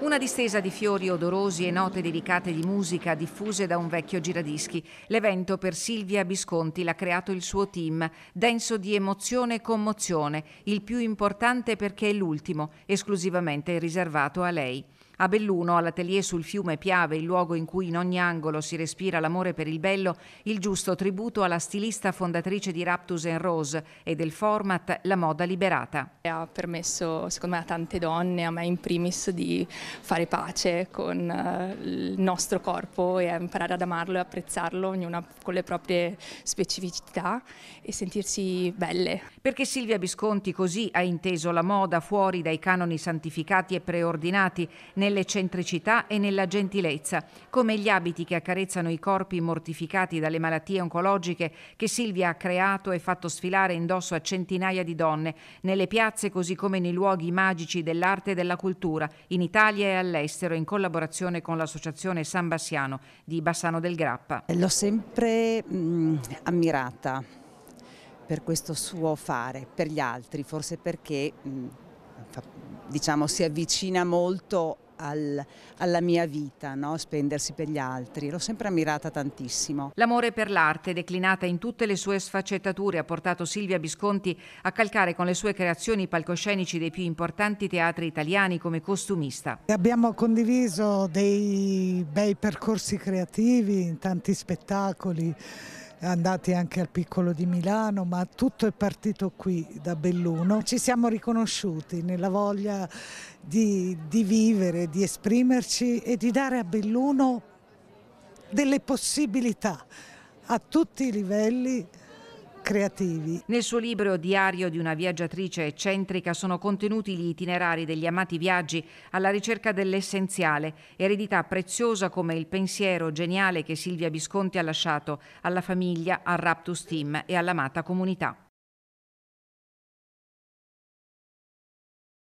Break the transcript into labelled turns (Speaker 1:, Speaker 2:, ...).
Speaker 1: Una distesa di fiori odorosi e note delicate di musica diffuse da un vecchio giradischi. L'evento per Silvia Bisconti l'ha creato il suo team, denso di emozione e commozione, il più importante perché è l'ultimo, esclusivamente riservato a lei. A Belluno, all'atelier sul fiume Piave, il luogo in cui in ogni angolo si respira l'amore per il bello, il giusto tributo alla stilista fondatrice di Raptus Rose e del format La moda liberata. Ha permesso, secondo me, a tante donne, a me in primis, di fare pace con eh, il nostro corpo e a imparare ad amarlo e apprezzarlo, ognuna con le proprie specificità e sentirsi belle. Perché Silvia Bisconti così ha inteso la moda fuori dai canoni santificati e preordinati, nell'eccentricità e nella gentilezza, come gli abiti che accarezzano i corpi mortificati dalle malattie oncologiche che Silvia ha creato e fatto sfilare indosso a centinaia di donne, nelle piazze così come nei luoghi magici dell'arte e della cultura, in Italia e all'estero, in collaborazione con l'Associazione San Bassiano di Bassano del Grappa. L'ho sempre mh, ammirata per questo suo fare, per gli altri, forse perché mh, diciamo, si avvicina molto al, alla mia vita, no? spendersi per gli altri. L'ho sempre ammirata tantissimo. L'amore per l'arte, declinata in tutte le sue sfaccettature, ha portato Silvia Visconti a calcare con le sue creazioni i palcoscenici dei più importanti teatri italiani come costumista.
Speaker 2: Abbiamo condiviso dei bei percorsi creativi in tanti spettacoli andati anche al Piccolo di Milano, ma tutto è partito qui da Belluno. Ci siamo riconosciuti nella voglia di, di vivere, di esprimerci e di dare a Belluno delle possibilità a tutti i livelli creativi.
Speaker 1: Nel suo libro Diario di una viaggiatrice eccentrica sono contenuti gli itinerari degli amati viaggi alla ricerca dell'essenziale, eredità preziosa come il pensiero geniale che Silvia Visconti ha lasciato alla famiglia, al Raptus Team e all'amata comunità.